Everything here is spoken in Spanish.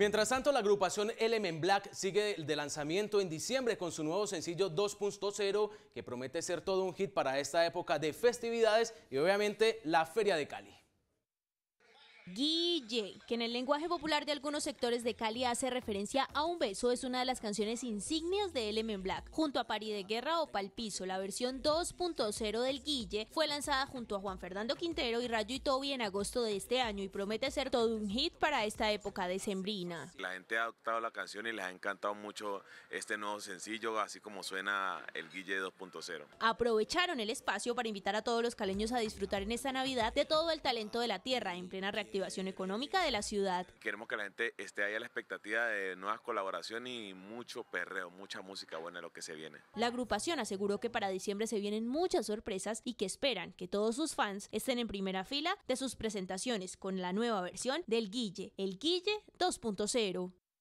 Mientras tanto, la agrupación Element Black sigue de lanzamiento en diciembre con su nuevo sencillo 2.0, que promete ser todo un hit para esta época de festividades y obviamente la Feria de Cali. Guille, que en el lenguaje popular de algunos sectores de Cali hace referencia a un beso, es una de las canciones insignias de LM Black. Junto a Pari de Guerra o Palpizo, la versión 2.0 del Guille fue lanzada junto a Juan Fernando Quintero y Rayo y Toby en agosto de este año y promete ser todo un hit para esta época decembrina. La gente ha adoptado la canción y les ha encantado mucho este nuevo sencillo, así como suena el Guille 2.0. Aprovecharon el espacio para invitar a todos los caleños a disfrutar en esta Navidad de todo el talento de la tierra en plena reactivación económica de la ciudad. Queremos que la gente esté ahí a la expectativa de nuevas colaboraciones y mucho perreo, mucha música buena lo que se viene. La agrupación aseguró que para diciembre se vienen muchas sorpresas y que esperan que todos sus fans estén en primera fila de sus presentaciones con la nueva versión del Guille, el Guille 2.0.